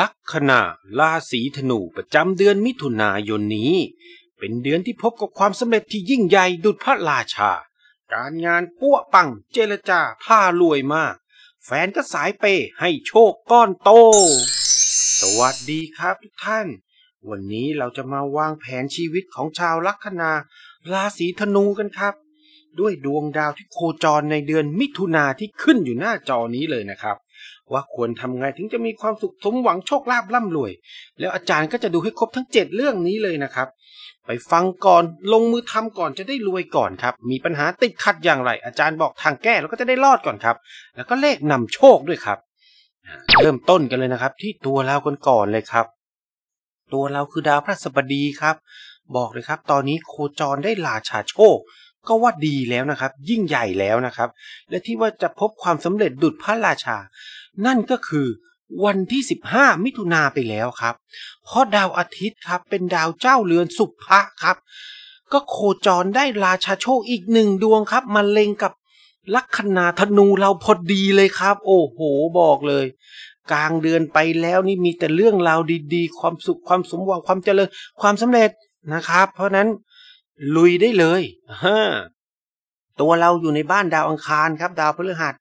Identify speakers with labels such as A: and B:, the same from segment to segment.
A: ลัคนาราศีธนูประจำเดือนมิถุนายนนี้ เป็นเดือนที่พบกับความสำเร็จที่ยิ่งใหญ่ดุจพระราชา การงานปั้วปัง เจรจาผ้ารวยมากแฟนก็สายเปให้โชคก้อนโต สวัสดีครับทุกท่าน วันนี้เราจะมาวางแผนชีวิตของชาว ลัคนาราศีธนูกันครับ ด้วยดวงดาวที่โคจรในเดือนมิถุนาที่ขึ้นอยู่หน้าจอนี้เลยนะครับว่าควรทำไงถึงจะมีความสุขสมหวังโชคลาภร่ำรวย แล้วอาจารย์ก็จะดูให้ครบทั้ง 7 เรื่องนี้เลยนะครับ ไปฟังก่อนลงมือทำก่อนจะได้รวยก่อนครับ มีปัญหาติดขัดอย่างไรอาจารย์บอกทางแก้แล้วก็จะได้รอดก่อนครับ แล้วก็เลขนำโชคด้วยครับเริ่มต้นกันเลยนะครับ ที่ตัวเรากนก่อนเลยครับ ตัวเราคือดาวพระสบดีครับ บอกเลยครับตอนนี้โคจรได้ลาชาโชค ก็ว่าดีแล้วนะครับ ยิ่งใหญ่แล้วนะครับ และที่ว่าจะพบความสำเร็จดุดพระราชานั่นก็คือวันที่ 15มิถุนาไปแล้วครับ เพราะดาวอาทิตย์ครับ เป็นดาวเจ้าเรือนสุภะครับ ก็โคจรได้ราชาโชคอีกหนึ่งดวงครับมาเล็งกับลัคนาธนูเราพอดีเลยครับ โอ้โหบอกเลย กลางเดือนไปแล้วนี่มีแต่เรื่องราวดีๆความสุขความสมหวังความเจริญความสำเร็จนะครับเพราะนั้นลุยได้เลยฮตัวเราอยู่ในบ้านดาวอังคารครับดาวพฤหัส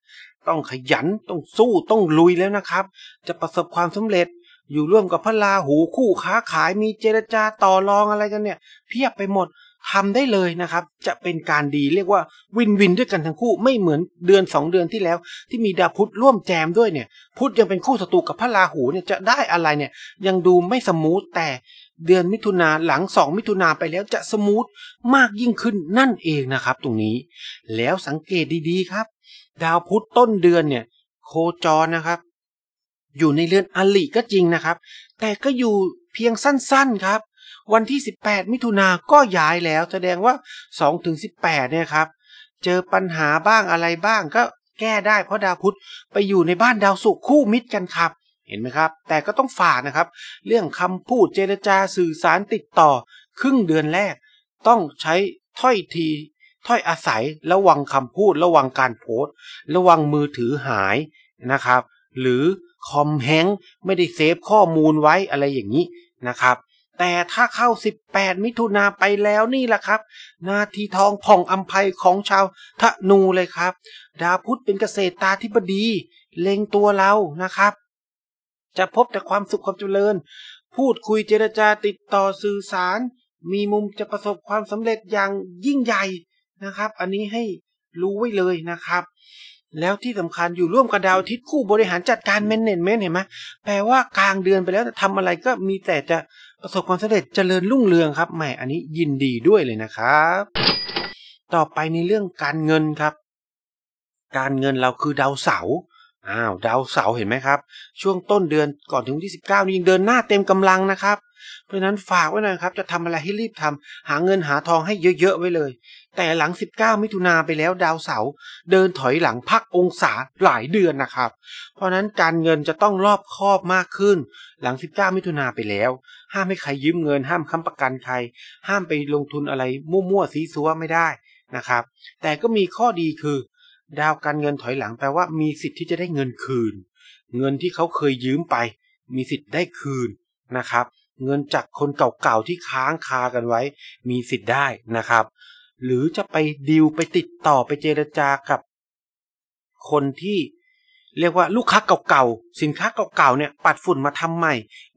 A: ต้องขยันต้องสู้ต้องลุยแล้วนะครับ จะประสบความสำเร็จอยู่ร่วมกับพระลาหูคู่ค้าขาย มีเจรจาต่อรองอะไรกันเนี่ยเพียบไปหมดทำได้เลยนะครับ จะเป็นการดีเรียกว่าวินวินด้วยกันทั้งคู่ไม่เหมือนเดือน 2 เดือนที่แล้ว ที่มีดาวพุธร่วมแจมด้วยเนี่ยพุธยังเป็นคู่ศัตรูกับพระราหูเนี่ยจะได้อะไรเนี่ยยังดูไม่สมูทแต่เดือนมิถุนาหลังสองมิถุนาไปแล้วจะสมูทมากยิ่งขึ้นนั่นเองนะครับตรงนี้ แล้วสังเกตดีๆครับดาวพุธต้นเดือนเนี่ยโคจรนะครับ อยู่ในเรือนอลิก็จริงนะครับ แต่ก็อยู่เพียงสั้นๆครับ วันที่ 18 มิถุนาก็ย้ายแล้วแสดงว่า2ถึง18 เนี่ยครับ เจอปัญหาบ้างอะไรบ้างก็แก้ได้ เพราะดาวพุธไปอยู่ในบ้านดาวศุกร์คู่มิตรกันครับ เห็นไหมครับ แต่ก็ต้องฝ่านะครับ เรื่องคำพูดเจรจาสื่อสารติดต่อ ครึ่งเดือนแรกต้องใช้ถ้อยทีถ้อยอาศัยระวังคำพูดระวังการโพสต์ ระวังมือถือหายนะครับ หรือคอมแฮงไม่ได้เซฟข้อมูลไว้อะไรอย่างนี้นะครับ แต่ถ้าเข้า 18 มิถุนาไปแล้วนี่แหละครับ นาทีทองผ่องอัมภัยของชาวทะนูเลยครับ ดาวพุธเป็นเกษตรตาธิบดีเล็งตัวเรานะครับ จะพบแต่ความสุขความเจริญ พูดคุยเจรจาติดต่อสื่อสาร มีมุมจะประสบความสำเร็จอย่างยิ่งใหญ่นะครับ อันนี้ให้รู้ไว้เลยนะครับ แล้วที่สำคัญอยู่ร่วมกับดาวอาทิตย์ู่บริหารจัดการแมนเนจเมนต์เห็นไหมแปลว่ากลางเดือนไปแล้วทำอะไรก็มีแต่จะประสบความสำเร็จเจริญรุ่งเรืองครับแหมอันนี้ยินดีด้วยเลยนะครับ ต่อไปในเรื่องการเงินครับ การเงินเราคือดาวเสาร์อ้าวดาวเสาเห็นไหมครับ ช่วงต้นเดือนก่อนถึง่สิที่้านี่ยังเดินหน้าเต็มกำลังนะครับ เพราะฉะนั้นฝากไว้หน่อยครับจะทำอะไรให้รีบทำหาเงินหาทองให้เยอะๆไว้เลย แต่หลังสิบเก้ามิถุนาไปแล้วดาวเสาเดินถอยหลังพักองศาหลายเดือนนะครับเพราะนั้นการเงินจะต้องรอบคอบมากขึ้น หลังสิบเก้ามิถุนาไปแล้ว ห้ามให้ใครยืมเงิน ห้ามค้ำประกันใครห้ามไปลงทุนอะไรมั่วๆซีซัวไม่ได้นะครับ แต่ก็มีข้อดีคือดาวการเงินถอยหลัง แปลว่ามีสิทธิ์ที่จะได้เงินคืน เงินที่เขาเคยยืมไป มีสิทธิ์ได้คืนนะครับ เงินจากคนเก่าๆ ที่ค้างคากันไว้ มีสิทธิ์ได้นะครับ หรือจะไปดิวไปติดต่อไปเจรจากับ คนที่เรียกว่าลูกค้าเก่าๆ สินค้าเก่าๆเนี่ยปัดฝุ่น มาทำใหม่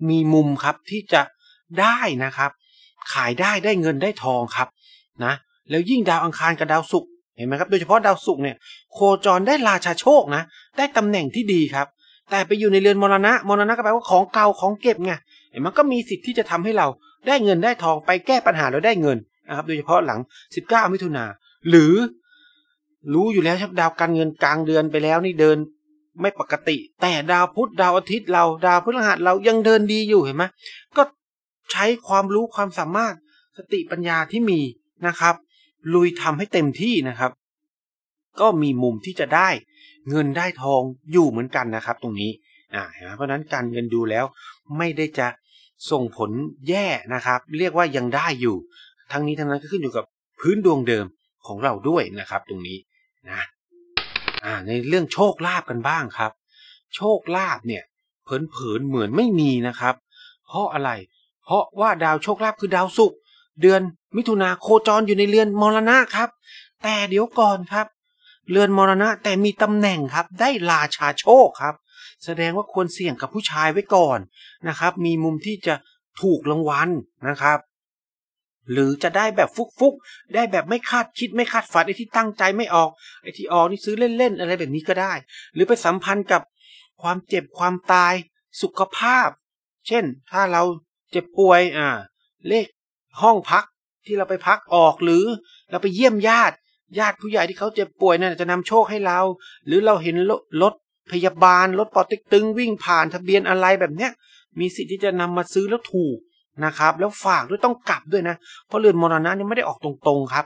A: มีมุมครับที่จะได้นะครับ ขายได้ได้เงินได้ทองครับนะ แล้วยิ่งดาวอังคารกับดาวศุกร์เห็นไหมครับโดยเฉพาะดาวศุกร์เนี่ยโคจรได้ราชาโชคนะได้ตำแหน่งที่ดีครับ แต่ไปอยู่ในเรือนมรณะ มรณะก็แปลว่าของเก่าของเก็บไงเห็นมันก็มีสิทธิ์ที่จะทำให้เราได้เงินได้ทองไปแก้ปัญหาเราได้เงินนะครับ โดยเฉพาะหลัง 19มิถุนาหรือรู้อยู่แล้วครับดาวการเงินกลางเดือนไปแล้วนี่เดินไม่ปกติ แต่ดาวพุธดาวอาทิตย์เราดาวพฤหัสเรายังเดินดีอยู่เห็นไหมก็ใช้ความรู้ความสามารถสติปัญญาที่มีนะครับลุยทำให้เต็มที่นะครับ ก็มีมุมที่จะได้เงินได้ทองอยู่เหมือนกันนะครับ ตรงนี้ อ่าเพราะนั้นการเงินดูแล้วไม่ได้จะส่งผลแย่นะครับ เรียกว่ายังได้อยู่ ทั้งนี้ทั้งนั้นก็ขึ้นอยู่กับพื้นดวงเดิมของเราด้วยนะครับ ตรงนี้นะอ่าในเรื่องโชคลาภกันบ้างครับ โชคลาภเนี่ยเผินๆเหมือนไม่มีนะครับ เพราะอะไร เพราะว่าดาวโชคลาภคือดาวศุกร์เดือนมิถุนาโคจร อยู่ในเรือน มรณะครับ แต่เดี๋ยวก่อนครับเรือน มรณะ แต่มีตำแหน่งครับได้ราชาโชคครับ แสดงว่าควรเสี่ยงกับผู้ชายไว้ก่อนนะครับ มีมุมที่จะถูกรางวัลนะครับ หรือจะได้แบบฟุกๆ ได้แบบไม่คาดคิดไม่คาดฝันไอ้ที่ตั้งใจไม่ออกไอ้ที่ออกนี่ซื้อเล่นๆ อะไรแบบนี้ก็ได้ หรือไปสัมพันธ์กับความเจ็บความตายสุขภาพ เช่นถ้าเราเจ็บป่วยอ่าเลขห้องพักที่เราไปพักออกหรือเราไปเยี่ยมญาติ ญาติผู้ใหญ่ที่เขาเจ็บป่วยนั่นจะนำโชคให้เรา หรือเราเห็นรถพยาบาลรถปอติกตึงวิ่งผ่าน ทะเบียนอะไรแบบเนี้ยมีสิทธิ์ที่จะนำมาซื้อแล้วถูกนะครับ แล้วฝากด้วยต้องกลับด้วยนะเพราะเรือนมรณะนี่ไม่ได้ออกตรงๆครับ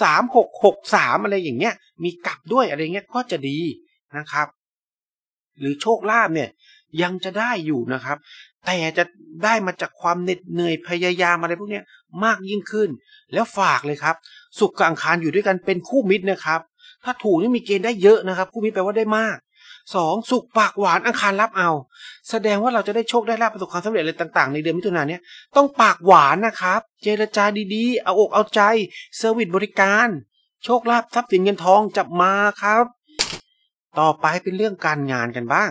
A: สามหกหกสามอะไรอย่างเงี้ยมีกลับด้วยอะไรเงี้ยก็จะดีนะครับ หรือโชคลาภเนี่ยยังจะได้อยู่นะครับแต่จะได้มาจากความเหน็ดเหนื่อยพยายามอะไรพวกนี้มากยิ่งขึ้น แล้วฝากเลยครับ สุขกับอังคารอยู่ด้วยกันเป็นคู่มิตรนะครับ ถ้าถูกนี่มีเกณฑ์ได้เยอะนะครับ คู่มิตรแปลว่าได้มากสองสุขปากหวานอังคารรับเอา แสดงว่าเราจะได้โชคได้ลาบประสบความสำเร็จอะไรต่างๆ ในเดือนมิถุนายนนี้ต้องปากหวานนะครับ เจรจาดีๆเอาอกเอาใจเซอร์วิสบริการ โชคลาภทรัพย์สินเงินทองจับมาครับ ต่อไปเป็นเรื่องการงานกันบ้าง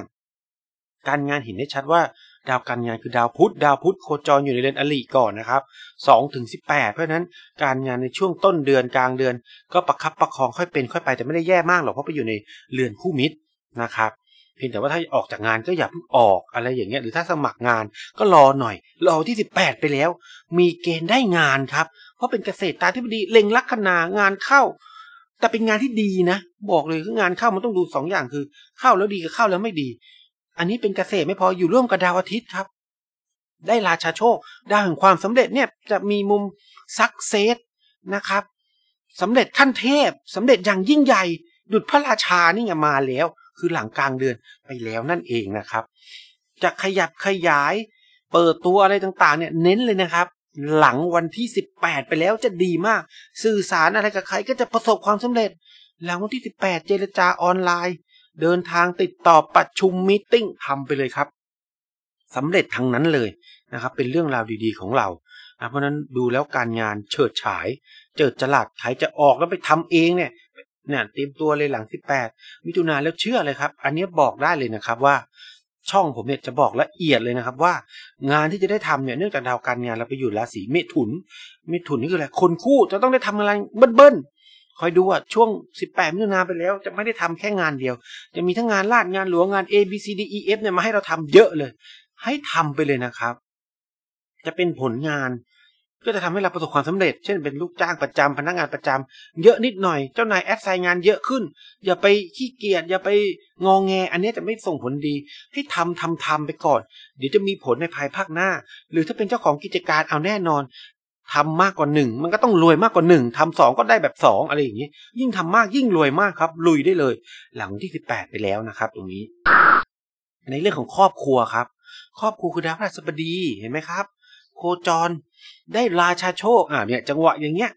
A: การงานเห็นได้ชัดว่าดาวการงานคือดาวพุธดาวพุธโคจรอยู่ในเรือนอลีก่อนนะครับ2ถึงสิเพราะนั้น การงานในช่วงต้นเดือนกลางเดือน ก็ประคับประคองค่อยเป็น ค่อยไป แต่ไม่ได้แย่มากหรอกเพราะไปอยู่ในเรือนคู่มิตรนะครับเพียงแต่ว่าถ้าออกจากงานก็อย่าเพิ่งออกอะไรอย่างเงี้ยหรือถ้าสมัครงานก็รอหน่อย รอที่ 18ไปแล้ว มีเกณฑ์ได้งานครับ เพราะเป็นเกษตรตาที่พอดีเล็งลักขณางานเข้า แต่เป็นงานที่ดีนะ บอกเลยคืองานเข้ามันต้องดู2ออย่างคือ เข้าแล้วดีกับเข้าแล้วไม่ดีอันนี้เป็นเกษตรไม่พออยู่ร่วมกับดาวอาทิตย์ครับ ได้ราชาโชคดาวแห่งความสำเร็จเนี่ยจะมีมุมซักเซสนะครับ สำเร็จขั้นเทพสำเร็จอย่างยิ่งใหญ่ ดุดพระราชา นี่ไงมาแล้ว คือหลังกลางเดือนไปแล้วนั่นเองนะครับ จะขยับขยายเปิดตัวอะไรต่างๆ เนี่ยเน้นเลยนะครับ หลังวันที่ 18 ไปแล้วจะดีมาก สื่อสารอะไรกับใครก็จะประสบความสำเร็จ หลังวันที่18เจรจาออนไลน์เดินทางติดต่อประชุมมิ팅ทำไปเลยครับสำเร็จทั้งนั้นเลยนะครับเป็นเรื่องราวดีๆของเรานะเพราะนั้นดูแล้วการงานเฉิดฉายเจิดจลาดใครจะออกแล้วไปทำเองเนี่ยเนี่ยเตรียมตัวเลยหลัง18มิถุนาแล้วเชื่อเลยครับอันนี้บอกได้เลยนะครับว่าช่องผมเนี่ยจะบอกละเอียดเลยนะครับว่างานที่จะได้ทำเนี่ยเนื่องจากดาวการงานเราไปอยู่ราศีเมถุนเมถุนนี่คืออะไรคนคู่จะต้องได้ทำอะไรเบิ้ลคอยดูว่าช่วง 18มิถุนาไปแล้วจะไม่ได้ทำแค่งานเดียว จะมีทั้งงานลาดงานหลวงงาน A B C D E F เนี่ยมาให้เราทำเยอะเลย ให้ทำไปเลยนะครับ จะเป็นผลงานก็จะทำให้เราประสบความสำเร็จ เช่นเป็นลูกจ้างประจำพนักงานประจำ เยอะนิดหน่อย เจ้านายแอดไซน์งาน เยอะขึ้น อย่าไปขี้เกียจอย่าไปงองแง อันนี้จะไม่ส่งผลดีให้ทำทำทำไปก่อน เดี๋ยวจะมีผลในภายภาคหน้า หรือถ้าเป็นเจ้าของกิจการเอาแน่นอนทำมากกว่าหนึ่งมันก็ต้องรวยมากกว่าหนึ่งทำสองก็ได้แบบสองอะไรอย่างนี้ ยิ่งทำมากยิ่งรวยมากครับลุยได้เลย หลังที่สิบแปดไปแล้วนะครับ ตรงนี้ ในเรื่องของครอบครัวครับ ครอบครัวคือดาวพฤหัสบดีเห็นไหมครับ โคจร ได้ราชาโชคอ่าเนี่ย จังหวะอย่างเงี้ย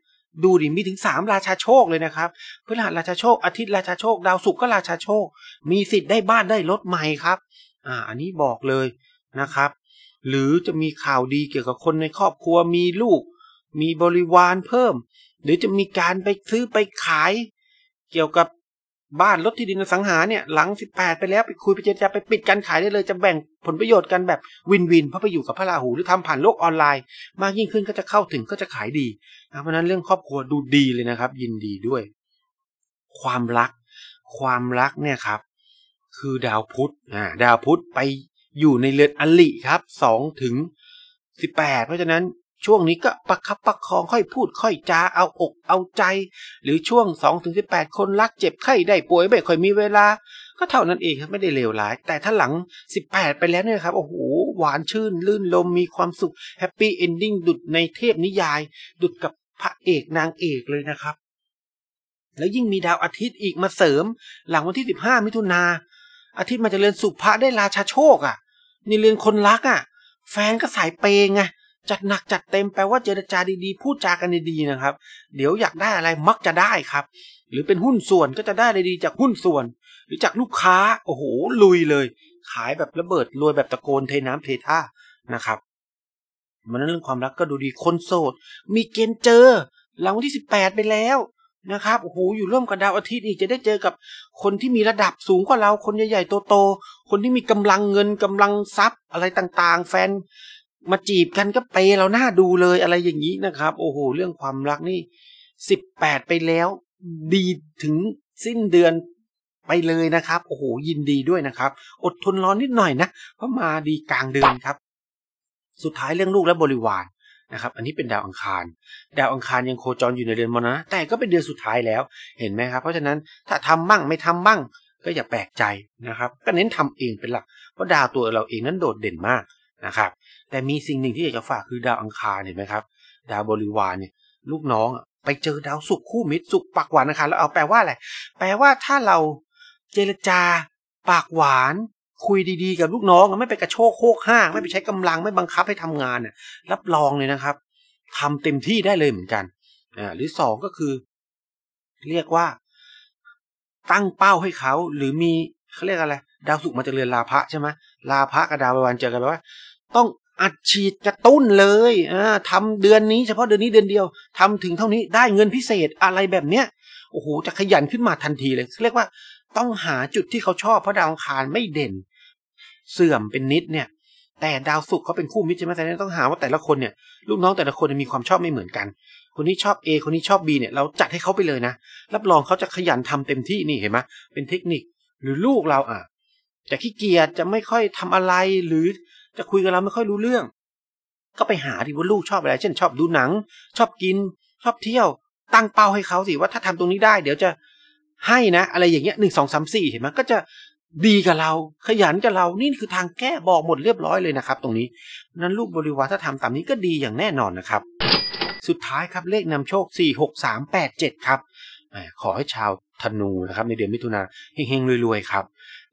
A: ดูดิมีถึงสามราชาโชคเลยนะครับพฤหัสราชาโชคอาทิตย์ราชาโชค ดาวศุกร์ก็ราชาโชค มีสิทธิ์ได้บ้านได้รถใหม่ครับ อ่า อันนี้บอกเลยนะครับ หรือจะมีข่าวดีเกี่ยวกับคนในครอบครัวมีลูกมีบริวารเพิ่ม หรือจะมีการไปซื้อไปขาย เกี่ยวกับบ้านรถที่ดินสังหาเนี่ย หลัง 18 ไปแล้ว ไปคุยไปเจรจาไปปิดการขายได้เลย จะแบ่งผลประโยชน์กันแบบวินวิน เพราะไปอยู่กับพระราหู หรือทำผ่านโลกออนไลน์มากยิ่งขึ้นก็จะเข้าถึงก็จะขายดีเพราะนั้นเรื่องครอบครัวดูดีเลยนะครับ ยินดีด้วย ความรัก ความรักเนี่ยครับ คือดาวพุธอ่าดาวพุธไปอยู่ในเลือนอลิครับ 2 ถึง 18 เพราะฉะนั้นช่วงนี้ก็ประคับประคองค่อยพูดค่อยจาเอาอกเอาใจ หรือช่วง2-18 คนรักเจ็บไข้ได้ป่วยไม่ค่อยมีเวลา ก็เท่านั้นเองครับไม่ได้เลวร้าย แต่ถ้าหลัง 18 ไปแล้วเนี่ยครับโอ้โหหวานชื่นลื่นลมมีความสุขแฮปปี้เอนดิ้งดุดในเทพนิยาย ดุดกับพระเอกนางเอกเลยนะครับ แล้วยิ่งมีดาวอาทิตย์อีกมาเสริม หลังวันที่15มิถุนาอาทิตย์มาจะเรียนสุภะได้ราชาโชคอะ่ะ นี่เรือนคนรักอะ่ะ แฟนก็สายเปงไงจัดหนักจัดเต็มแปลว่าเจรจาดีๆพูดจากันดีๆนะครับ เดี๋ยวอยากได้อะไรมักจะได้ครับ หรือเป็นหุ้นส่วนก็จะได้ดีจากหุ้นส่วน หรือจากลูกค้า โอ้โห ลุยเลย ขายแบบระเบิดรวยแบบตะโกนเทน้ำเทท่านะครับมันนเรื่องความรักก็ดูดีคนโสด มีเกณฑ์เจอรางวัลที่สิบแปดไปแล้วนะครับโอ้โหอยู่ร่วมกับดาวอาทิตย์อีกจะได้เจอกับ คนที่มีระดับสูงกว่าเราคนใหญ่ๆโตๆคนที่มีกำลังเงินกำลังทรัพย์อะไรต่างๆ แฟนมาจีบกันก็เปเราหน้าดูเลยอะไรอย่างนี้นะครับ โอ้โห เรื่องความรักนี่สิบแปดไปแล้ว ดีถึงสิ้นเดือนไปเลยนะครับ โอ้โห ยินดีด้วยนะครับ อดทนรอนนิดหน่อยนะเพราะมาดีกลางเดือนครับ สุดท้ายเรื่องลูกและบริวารนะครับ อันนี้เป็นดาวอังคารดาวอังคารยังโคจรอยู่ในเดือนมรณะแต่ก็เป็นเดือนสุดท้ายแล้วเห็นไหมครับ เพราะฉะนั้นถ้าทำบ้างไม่ทำบ้าง ก็อย่าแปลกใจนะครับ ก็เน้นทำเองเป็นหลัก เพราะดาวตัวเราเองนั้นโดดเด่นมากนะครับแต่มีสิ่งหนึ่งที่อยากจะฝากคือดาวอังคารเห็นไหมครับ ดาวบริวารเนี่ย ลูกน้องไปเจอดาวสุขคู่มิตรสุขปากหวานนะคะแล้วเอาแปลว่าอะไรแปลว่าถ้าเราเจรจาปากหวาน คุยดีๆกับลูกน้องไม่ไปกระโชกโคกห้างไม่ไปใช้กำลังไม่บังคับให้ทำงานน่รับรองเลยนะครับ ทำเต็มที่ได้เลยเหมือนกันอ่าหรือสองก็คือ เรียกว่า ตั้งเป้าให้เขา หรือมีเขาเรียกอะไร ดาวสุกมาจะเรือนลาภะใช่ไหมลาภะกับดาวบริวารเจอกันแปลว่า ต้องอัดฉีดกระตุ้นเลยอ่าทำเดือนนี้เฉพาะเดือนนี้เดือนเดียว ทำถึงเท่านี้ได้เงินพิเศษอะไรแบบเนี้ย โอ้โห จะขยันขึ้นมาทันทีเลย เรียกว่า ต้องหาจุดที่เขาชอบ เพราะดาวคารไม่เด่น เสื่อมเป็นนิดเนี่ย แต่ดาวศุกร์เขาเป็นคู่มิตรใช่ไหมแต่ต้องหาว่าแต่ละคนเนี่ย ลูกน้องแต่ละคนมีความชอบไม่เหมือนกัน คนนี้ชอบ A คนนี้ชอบ B เนี่ย เราจัดให้เขาไปเลยนะ รับรองเขาจะขยันทำเต็มที่นี่เห็นไหมเป็นเทคนิค หรือลูกเราอ่ะ จะขี้เกียจจะไม่ค่อยทำอะไรหรือจะคุยกับเราไม่ค่อยรู้เรื่อง ก็ไปหาดิว่าลูกชอบอะไรเช่นชอบดูหนัง ชอบกินชอบเที่ยว ตั้งเป้าให้เขาสิว่าถ้าทำตรงนี้ได้ เดี๋ยวจะให้นะอะไรอย่างเงี้ยหนึ่งสองสามสี่เห็นไหมก็จะดีกับเรา ขยันกับเรานี่คือทางแก้บอก หมดเรียบร้อยเลยนะครับตรงนี้นั้นลูกบริวารถ้าทำตามนี้ก็ดีอย่างแน่นอนนะครับ สุดท้ายครับเลขนำโชค4 6 3 8 7ครับขอให้ชาวธนูนะครับในเดือนมิถุนาเฮงๆรวยๆครับ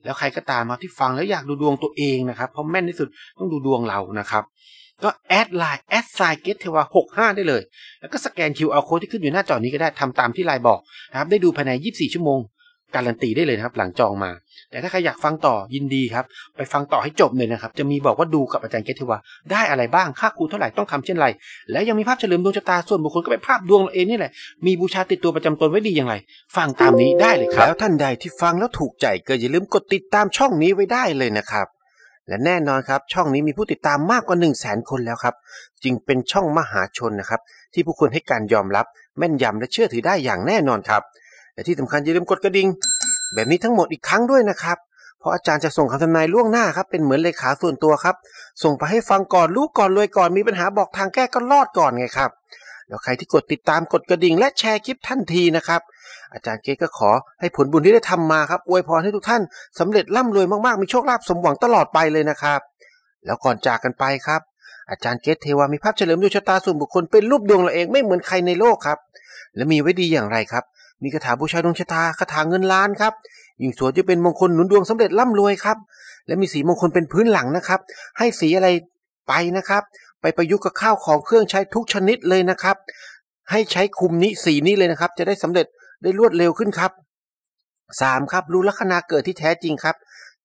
A: แล้วใครก็ตามมาที่ฟังแล้วอยากดูดวงตัวเองนะครับ เพราะแม่นที่สุดต้องดูดวงเรานะครับ ก็แอดไลน์แอดไซเกตเทวา 65 ได้เลย แล้วก็สแกน QR โค้ดที่ขึ้นอยู่หน้าจอนี้ก็ได้ทำตามที่ไลน์บอกนะครับ ได้ดูภายใน 24 ชั่วโมงการันตีได้เลยนะครับหลังจองมา แต่ถ้าใครอยากฟังต่อยินดีครับ ไปฟังต่อให้จบเลยนะครับ จะมีบอกว่าดูกับอาจารย์เกทิวาได้อะไรบ้างค่าครูเท่าไหร่ต้องทำเช่นไร และยังมีภาพเฉลิมดวงชะตาส่วนบุคคลก็เป็นภาพดวงเราเองนี่แหละ มีบูชาติดตัวประจำตนไว้ดีอย่างไร ฟังตามนี้ได้เลยครับแล้วท่านใดที่ฟังแล้วถูกใจก็อย่าลืมกดติดตามช่องนี้ไว้ได้เลยนะครับ และแน่นอนครับ ช่องนี้มีผู้ติดตามมากกว่า 1 0 0 0 0แสนคนแล้วครับจึงเป็นช่องมหาชนนะครับ ที่ผู้คนให้การยอมรับแม่นยำและเชื่อถือได้อย่างแน่นอนครับและที่สำคัญอย่าลืมกดกระดิ่งแบบนี้ทั้งหมดอีกครั้งด้วยนะครับ เพราะอาจารย์จะส่งคำทำนายล่วงหน้าครับเป็นเหมือนเลขาส่วนตัวครับ ส่งไปให้ฟังก่อน รู้ก่อนรวยก่อนมีปัญหาบอกทางแก้ก็รอดก่อนไงครับแล้วใครที่กดติดตาม กดกระดิ่งและแชร์คลิปทันทีนะครับอาจารย์เกก็ขอให้ผลบุญที่ได้ทำมาครับอวยพรให้ทุกท่าน สำเร็จร่ำรวยมากๆมีโชคลาภสมหวังตลอดไปเลยนะครับ แล้วก่อนจากกันไปครับ อาจารย์เกตเทวามีภาพเฉลิมดวงชะตาส่วนบุคคลเป็นรูปดวงเราเองไม่เหมือนใครในโลกครับ และมีไว้ดีอย่างไรครับมีคาถาบูชาดวงชะตาคาถาเงินล้านครับยิ่งสวดจะเป็นมงคลหนุนดวงสำเร็จร่ำรวยครับ และมีสีมงคลเป็นพื้นหลังนะครับ ให้สีอะไรไปนะครับ ไปประยุกต์กับข้าวของเครื่องใช้ทุกชนิดเลยนะครับ ให้ใช้คุมนี้สีนี้เลยนะครับ จะได้สำเร็จได้รวดเร็วขึ้นครับ 3. ครับ รู้ลัคนาเกิดที่แท้จริงครับ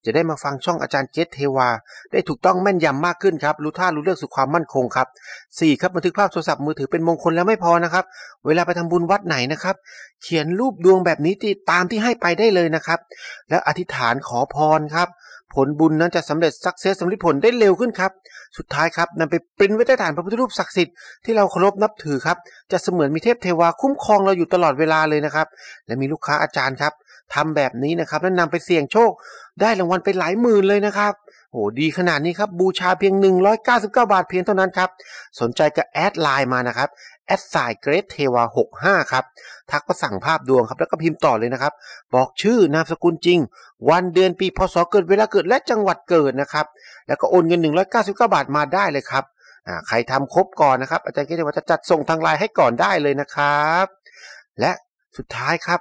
A: จะได้มาฟังช่องอาจารย์เจษเทวา ได้ถูกต้องแม่นยำมากขึ้นครับ รู้ท่ารู้เรื่องสู่ความมั่นคงครับ 4. ครับบันทึกภาพโทรศัพท์มือถือเป็นมงคลแล้วไม่พอนะครับ เวลาไปทำบุญวัดไหนนะครับ เขียนรูปดวงแบบนี้ที่ตามที่ให้ไปได้เลยนะครับ แล้วอธิษฐานขอพรครับ ผลบุญนั้นจะสำเร็จสักเซสสำลิผลได้เร็วขึ้นครับสุดท้ายครับนำไปปริ้นไว้ใต้ฐานพระพุทธรูปศักดิ์สิทธิ์ที่เราเคารพนับถือครับจะเสมือนมีเทพเทวาคุ้มครองเราอยู่ตลอดเวลาเลยนะครับ และมีลูกค้าอาจารย์ครับทำแบบนี้นะครับแล้วนำไปเสี่ยงโชค ได้รางวัลไปหลายหมื่นเลยนะครับโหดีขนาดนี้ครับบูชาเพียง199บาทเพียงเท่านั้นครับสนใจก็แอดไลน์มานะครับแอดสายเกรทเทวา65ครับทักก็สั่งภาพดวงครับแล้วก็พิมพ์ต่อเลยนะครับ บอกชื่อนามสกุลจริง วันเดือนปีพศเกิดเวลาเกิด และจังหวัดเกิดนะครับแล้วก็โอนเงิน199บาทมาได้เลยครับใครทำครบก่อนนะครับอาจารย์เกรทเทวาจะจัดส่งทางไลน์ให้ก่อนได้เลยนะครับ และสุดท้ายครับ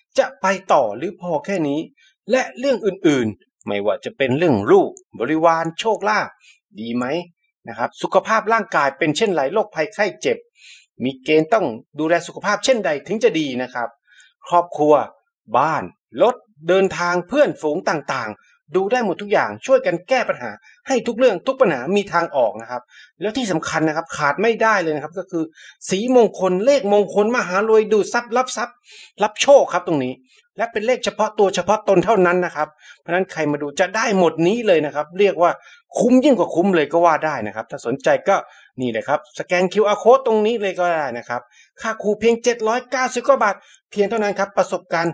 A: จะไปต่อหรือพอแค่นี้ และเรื่องอื่นๆไม่ว่าจะเป็นเรื่องลูกบริวารโชคลาภดีไหมนะครับสุขภาพร่างกายเป็นเช่นไรโรคภัยไข้เจ็บ มีเกณฑ์ต้องดูแลสุขภาพเช่นใดถึงจะดีนะครับ ครอบครัวบ้านรถเดินทางเพื่อนฝูงต่างๆดูได้หมดทุกอย่างช่วยกันแก้ปัญหาให้ทุกเรื่องทุกปัญหามีทางออกนะครับแล้วที่สำคัญนะครับขาดไม่ได้เลยนะครับก็คือสีมงคลเลขมงคลมหารวยดูทรัพย์รับทรัพย์ รับโชคครับตรงนี้ และเป็นเลขเฉพาะตัวเฉพาะตนเท่านั้นนะครับเพราะนั้นใครมาดูจะได้หมดนี้เลยนะครับเรียกว่าคุ้มยิ่งกว่าคุ้มเลยก็ว่าได้นะครับ ถ้าสนใจก็นี่เลยครับสแกน QR code ตรงนี้เลยก็ได้นะครับค่าครูเพียง799บาทเพียงเท่านั้นครับประสบการณ์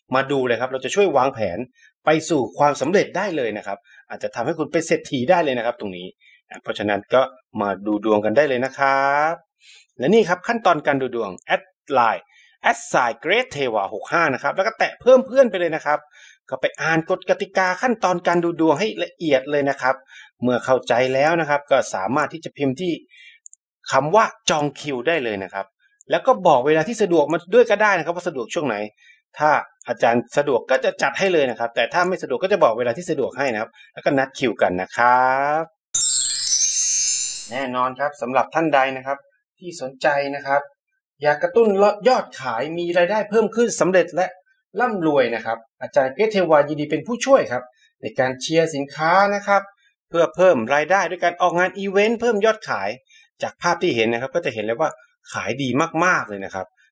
A: มาดูเลยครับ เราจะช่วยวางแผนไปสู่ความสำเร็จได้เลยนะครับ อาจจะทำให้คุณเป็นเศรษฐีได้เลยนะครับตรงนี้ เพราะฉะนั้นก็มาดูดวงกันได้เลยนะครับ และนี่ครับขั้นตอนการดูดวงแอดไลน์แอดไซเกรทเทวา65นะครับ แล้วก็แตะเพิ่มเพื่อนไปเลยนะครับ ก็ไปอ่านกฎกติกาขั้นตอนการดูดวงให้ละเอียดเลยนะครับ เมื่อเข้าใจแล้วนะครับ ก็สามารถที่จะพิมพ์ที่คำว่าจองคิวได้เลยนะครับ แล้วก็บอกเวลาที่สะดวกมาด้วยก็ได้นะครับว่าสะดวกช่วงไหนถ้าอาจารย์สะดวกก็จะจัดให้เลยนะครับ แต่ถ้าไม่สะดวกก็จะบอกเวลาที่สะดวกให้นะครับ แล้วก็นัดคิวกันนะครับแน่นอนครับสำหรับท่านใดนะครับ ที่สนใจนะครับ อยากกระตุ้นยอดขายมีรายได้เพิ่มขึ้นสำเร็จและร่ำรวยนะครับ อาจารย์เกรเทวายินดีเป็นผู้ช่วยครับในการเชียร์สินค้านะครับ เพื่อเพิ่มรายได้ด้วยการออกงานอีเวนต์เพิ่มยอดขาย จากภาพที่เห็นนะครับ ก็จะเห็นเลยว่าขายดีมากๆเลยนะครับ